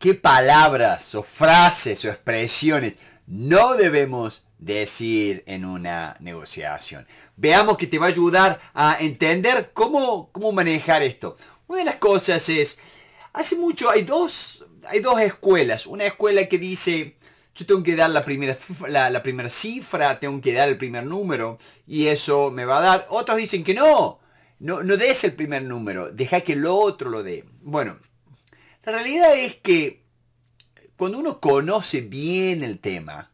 qué palabras o frases o expresiones no debemos decir en una negociación. Veamos que te va a ayudar a entender cómo, cómo manejar esto. Una de las cosas es, hace mucho hay dos, hay dos escuelas. Una escuela que dice, yo tengo que dar la primera, la, primera cifra, tengo que dar el primer número y eso me va a dar. Otros dicen que no, no, no des el primer número, deja que el otro lo dé. Bueno, la realidad es que cuando uno conoce bien el tema,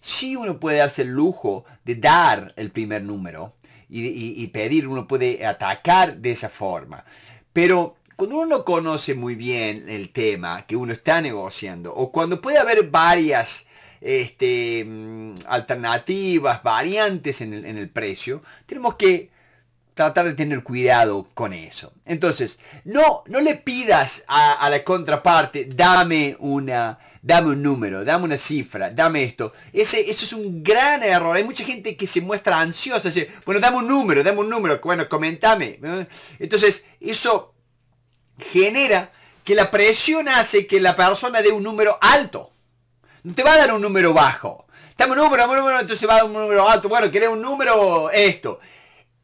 sí uno puede darse el lujo de dar el primer número y, pedir, uno puede atacar de esa forma. Pero cuando uno no conoce muy bien el tema que uno está negociando, o cuando puede haber varias este, mm, alternativas, variantes en el, en el precio, tenemos que tratar de tener cuidado con eso. Entonces, no, no le pidas a, la contraparte, dame dame un número, dame una cifra, dame esto. Ese, eso es un gran error. Hay mucha gente que se muestra ansiosa, dice, bueno, dame un número, dame un número, bueno, comentame. Entonces, eso genera que la presión hace que la persona dé un número alto. No te va a dar un número bajo. Dame un número, dame un número, entonces va a dar un número alto. Bueno, querés un número esto.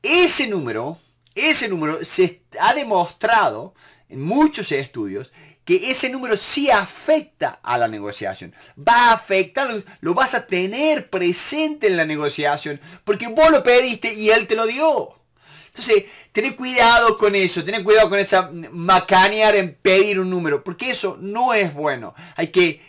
Ese número, ese número se ha demostrado en muchos estudios que ese número sí afecta a la negociación. Va a afectar, lo vas a tener presente en la negociación, porque vos lo pediste y él te lo dio. Entonces, ten cuidado con eso, ten cuidado con esa macanear en pedir un número, porque eso no es bueno. Hay que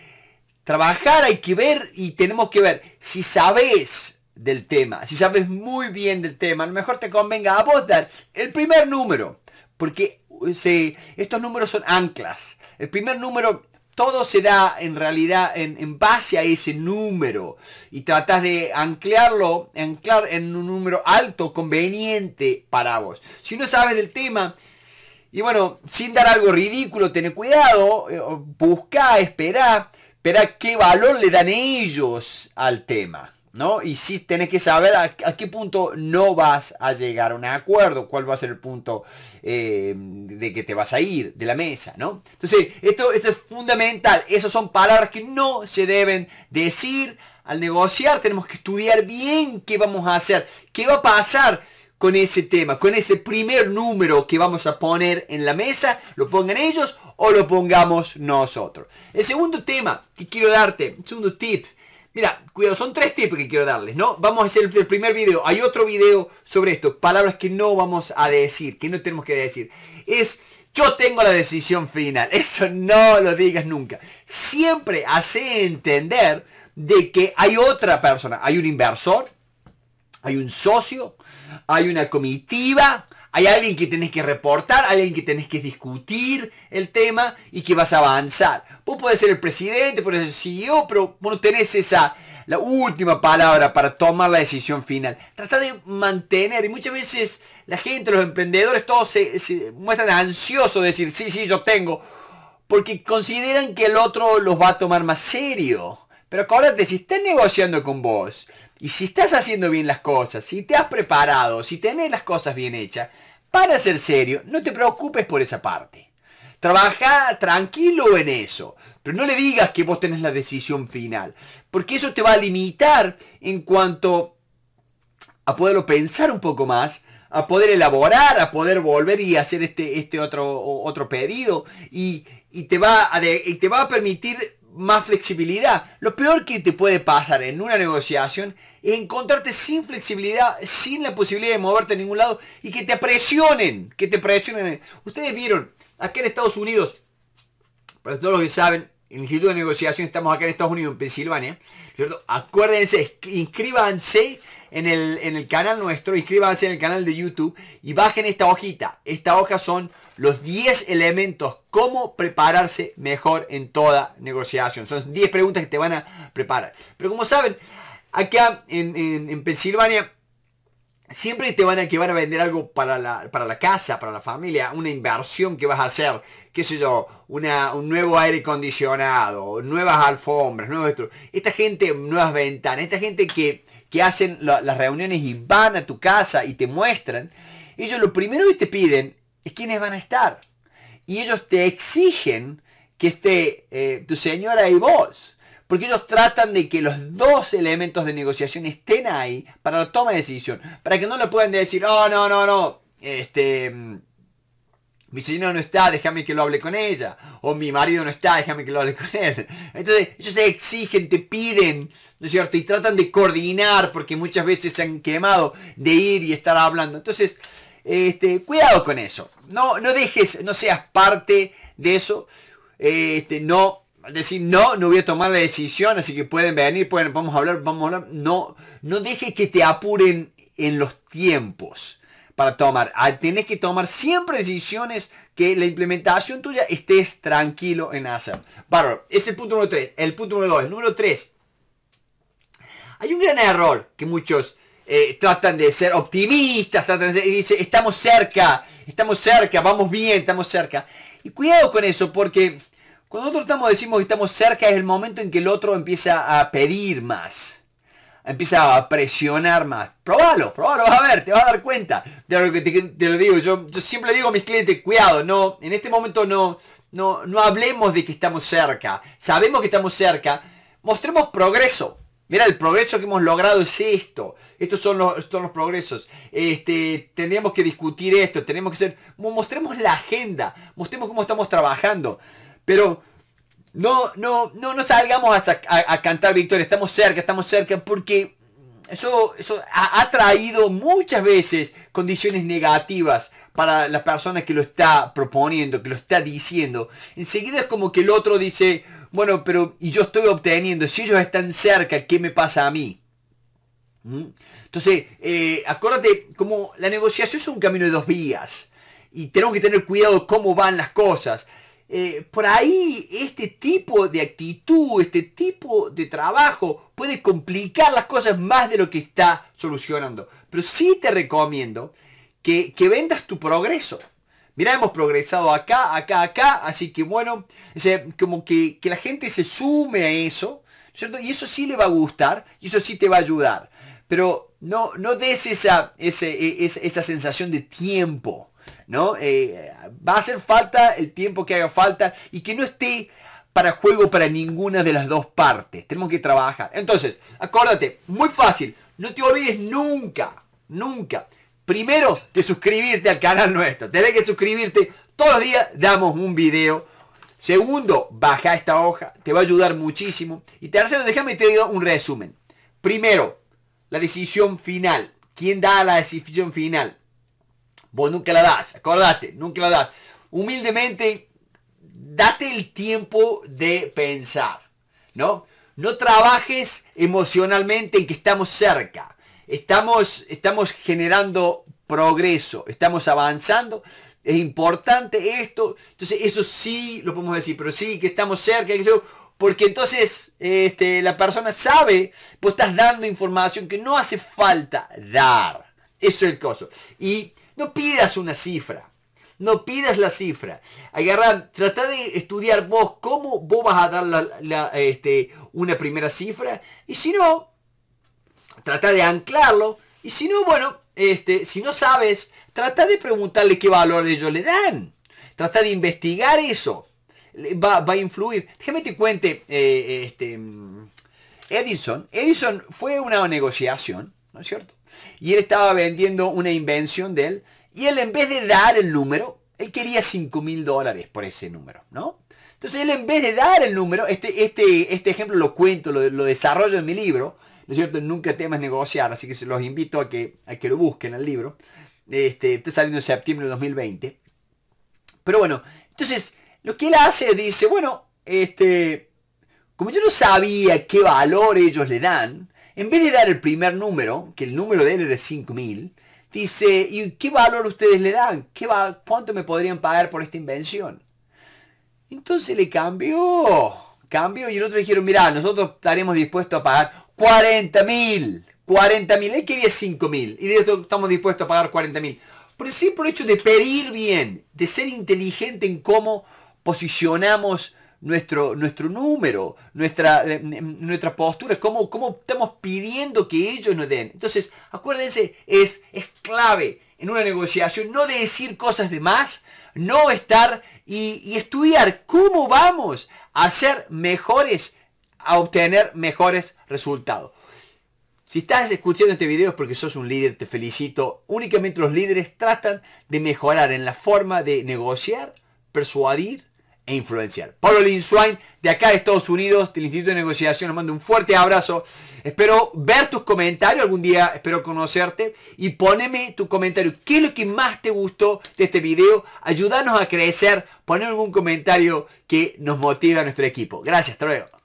trabajar, hay que ver y tenemos que ver si sabes del tema, si sabes muy bien del tema, a lo mejor te convenga a vos dar el primer número, porque eh, si estos números son anclas. El primer número, todo se da en realidad en, base a ese número y tratas de anclarlo, anclar en un número alto, conveniente para vos. Si no sabes del tema, y bueno, sin dar algo ridículo, tener cuidado, eh, busca, espera, espera qué valor le dan ellos al tema. ¿no? Y sí tenés que saber a, qué punto no vas a llegar a un acuerdo, cuál va a ser el punto eh, de que te vas a ir de la mesa, ¿no? Entonces, esto, esto es fundamental. Esas son palabras que no se deben decir al negociar. Tenemos que estudiar bien qué vamos a hacer, qué va a pasar con ese tema, con ese primer número que vamos a poner en la mesa, lo pongan ellos o lo pongamos nosotros. El segundo tema que quiero darte, el segundo tip, Mira, cuidado, son tres tips que quiero darles, ¿no? Vamos a hacer el primer video. Hay otro video sobre esto. Palabras que no vamos a decir, que no tenemos que decir. Es, yo tengo la decisión final. Eso no lo digas nunca. Siempre hace entender de que hay otra persona. Hay un inversor, hay un socio, hay una comitiva, hay alguien que tenés que reportar, alguien que tenés que discutir el tema y que vas a avanzar. Vos podés ser el presidente, podés ser el CEO, pero bueno, tenés esa, la última palabra para tomar la decisión final. Trata de mantener, y muchas veces la gente, los emprendedores, todos se, muestran ansiosos de decir, sí, sí, yo tengo, porque consideran que el otro los va a tomar más serio. Pero acuérdate, si están negociando con vos, y si estás haciendo bien las cosas, si te has preparado, si tenés las cosas bien hechas, para ser serio, no te preocupes por esa parte. Trabaja tranquilo en eso, pero no le digas que vos tenés la decisión final, porque eso te va a limitar en cuanto a poderlo pensar un poco más, a poder elaborar, a poder volver y hacer este, este otro, otro pedido, y, te va a y te va a permitir más flexibilidad. Lo peor que te puede pasar en una negociación es encontrarte sin flexibilidad, sin la posibilidad de moverte a ningún lado y que te presionen, que te presionen. Ustedes vieron, aquí en Estados Unidos, para todos los que saben, el Instituto de Negociación, estamos acá en Estados Unidos, en Pensilvania, Acuérdense, inscríbanse en el, en el canal nuestro, inscríbanse en el canal de YouTube y bajen esta hojita. Esta hoja son los 10 elementos, cómo prepararse mejor en toda negociación. Son 10 preguntas que te van a preparar. Pero como saben, acá en, en, en Pensilvania siempre te van a que a vender algo para la, casa, para la familia, una inversión que vas a hacer, qué sé yo, una, un nuevo aire acondicionado, nuevas alfombras, nuevos esta gente, nuevas ventanas, esta gente que, que hacen las reuniones y van a tu casa y te muestran, ellos lo primero que te piden es quiénes van a estar. Y ellos te exigen que esté eh, tu señora y vos porque ellos tratan de que los dos elementos de negociación estén ahí para la toma de decisión. Para que no le puedan decir, oh, no, no, no, este... Mm, mi señora no está, déjame que lo hable con ella. O mi marido no está, déjame que lo hable con él. Entonces, ellos exigen, te piden, ¿no es cierto? Y tratan de coordinar, porque muchas veces se han quemado de ir y estar hablando. Entonces, este, cuidado con eso. No, no dejes, no seas parte de eso. Este, no decir no, no voy a tomar la decisión, así que pueden venir, pueden, vamos a hablar, vamos a hablar. No, no dejes que te apuren en los tiempos para tomar. Ah, tenés que tomar siempre decisiones que la implementación tuya estés tranquilo en hacer. Bárbaro, ese es el punto número 3. El punto número 2. El número 3. Hay un gran error que muchos eh, tratan de ser optimistas, tratan de ser, y dicen, estamos cerca, estamos cerca, vamos bien, estamos cerca. Y cuidado con eso porque cuando nosotros estamos, decimos que estamos cerca, es el momento en que el otro empieza a pedir más. Empieza a presionar más. Probalo, probalo, vas a ver, te vas a dar cuenta de que te, lo digo. Yo, siempre digo a mis clientes, cuidado, no, en este momento no, no, no hablemos de que estamos cerca. Sabemos que estamos cerca. Mostremos progreso. Mira, el progreso que hemos logrado es esto. Estos son los, los progresos. Este, tendríamos que discutir esto. Tenemos que ser... Mostremos la agenda. Mostremos cómo estamos trabajando. Pero no, no, no, no salgamos a, cantar victoria. Estamos cerca, estamos cerca, porque eso, eso ha, traído muchas veces condiciones negativas para la persona que lo está proponiendo, que lo está diciendo. Enseguida es como que el otro dice, bueno, pero y yo estoy obteniendo, si ellos están cerca, ¿qué me pasa a mí? ¿Mm? Entonces, eh, acuérdate, como la negociación es un camino de dos vías y tenemos que tener cuidado cómo van las cosas. Eh, por ahí este tipo de actitud, este tipo de trabajo puede complicar las cosas más de lo que está solucionando. Pero sí te recomiendo que, vendas tu progreso. Mira, hemos progresado acá, acá, acá, así que bueno, como que, la gente se sume a eso, Y eso sí le va a gustar, y eso sí te va a ayudar. Pero no, no des esa, e, esa sensación de tiempo. ¿no? Eh, va a hacer falta el tiempo que haga falta y que no esté para juego para ninguna de las dos partes. Tenemos que trabajar. Entonces, acuérdate, muy fácil. No te olvides nunca, nunca. Primero, de suscribirte al canal nuestro. Tenés que suscribirte. Todos los días damos un video. Segundo, baja esta hoja. Te va a ayudar muchísimo. Y tercero, déjame te diga un resumen. Primero, la decisión final. ¿Quién da la decisión final? Vos nunca la das, acordate, nunca la das. Humildemente, date el tiempo de pensar, ¿no? No trabajes emocionalmente en que estamos cerca. Estamos, estamos generando progreso, estamos avanzando, es importante esto. Entonces, eso sí lo podemos decir, pero sí que estamos cerca, porque entonces este, la persona sabe, pues estás dando información que no hace falta dar. Eso es el coso. Y no pidas una cifra. No pidas la cifra. Agarrar, trata de estudiar vos cómo vos vas a dar este, una primera cifra. Y si no, trata de anclarlo. Y si no, bueno, este, si no sabes, trata de preguntarle qué valor ellos le dan. Trata de investigar eso. Va, a influir. Déjame te cuente, eh, este, mm, Edison. Edison fue una negociación, ¿no es cierto? y él estaba vendiendo una invención de él y él en vez de dar el número, él quería 5 mil dólares por ese número, ¿no? Entonces él en vez de dar el número, este, este, este ejemplo lo cuento, lo, desarrollo en mi libro, ¿no es cierto? Nunca temas negociar, así que los invito a que, a que lo busquen el libro. Este, está saliendo en septiembre de 2020. Pero bueno, entonces lo que él hace dice, bueno, este, como yo no sabía qué valor ellos le dan, en vez de dar el primer número, que el número de él era 5000, dice, ¿y qué valor ustedes le dan? ¿Qué va, ¿Cuánto me podrían pagar por esta invención? Entonces le cambió, cambió y el otro dijeron, mira, nosotros estaremos dispuestos a pagar 40.000, mil, 40 mil, él quería 5.000, mil y de esto estamos dispuestos a pagar 40.000. mil. Por el simple hecho de pedir bien, de ser inteligente en cómo posicionamos nuestro, nuestro número, nuestra, eh, nuestra postura, cómo, cómo estamos pidiendo que ellos nos den. Entonces, acuérdense, es, es clave en una negociación no decir cosas de más, no estar y, y estudiar cómo vamos a ser mejores, a obtener mejores resultados. Si estás escuchando este video es porque sos un líder, te felicito. Únicamente los líderes tratan de mejorar en la forma de negociar, persuadir, e influenciar. Pablo Linswain, de acá de Estados Unidos, del Instituto de Negociación, nos mando un fuerte abrazo. Espero ver tus comentarios algún día, espero conocerte y poneme tu comentario. ¿Qué es lo que más te gustó de este video? Ayúdanos a crecer, poner algún comentario que nos motive a nuestro equipo. Gracias, hasta luego.